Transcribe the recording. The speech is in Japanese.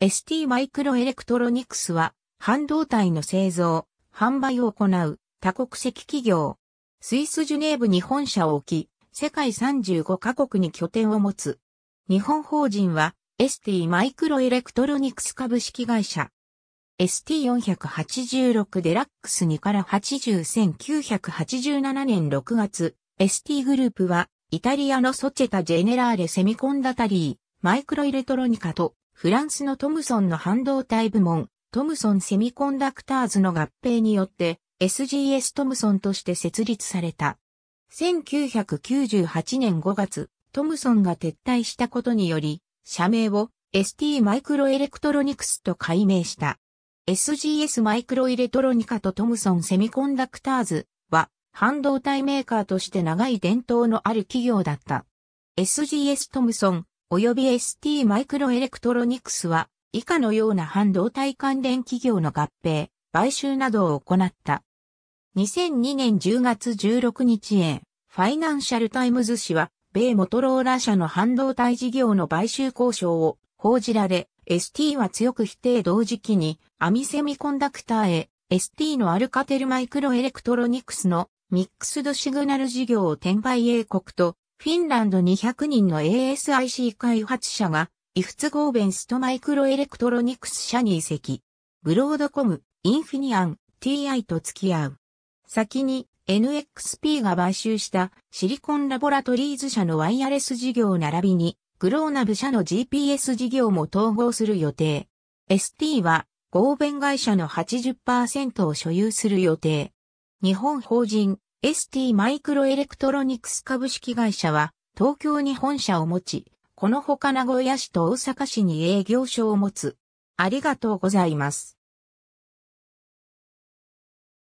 ST マイクロエレクトロニクスは、半導体の製造、販売を行う多国籍企業。スイスジュネーブに本社を置き、世界35カ国に拠点を持つ。日本法人は、ST マイクロエレクトロニクス株式会社。ST486 デラックス2から80 1987年6月、ST グループは、イタリアのソチェタ・ジェネラーレ・セミコンダタリー、マイクロエレトロニカとフランスのトムソンの半導体部門、トムソンセミコンダクターズの合併によって SGS トムソンとして設立された。1998年5月、トムソンが撤退したことにより、社名を ST マイクロエレクトロニクスと改名した。SGS マイクロイレトロニカとトムソンセミコンダクターズは半導体メーカーとして長い伝統のある企業だった。SGS トムソン及び ST マイクロエレクトロニクスは、以下のような半導体関連企業の合併、買収などを行った。2002年10月16日へ、ファイナンシャルタイムズ紙は、米モトローラ社の半導体事業の買収交渉を報じられ、ST は強く否定同時期に、アミセミコンダクターへ、ST のアルカテルマイクロエレクトロニクスのミックスドシグナル事業を転売英国とフィンランド200人の ASIC 開発者が、イフツゴーベンストマイクロエレクトロニクス社に移籍。ブロードコム、インフィニアン、TI と付き合う。先に NXP が買収したシリコンラボラトリーズ社のワイヤレス事業並びに、グローナブ社の GPS 事業も統合する予定。ST は、合弁会社の80%を所有する予定。日本法人 ST マイクロエレクトロニクス株式会社は東京に本社を持ち、このほか名古屋市と大阪市に営業所を持つ。ありがとうございます。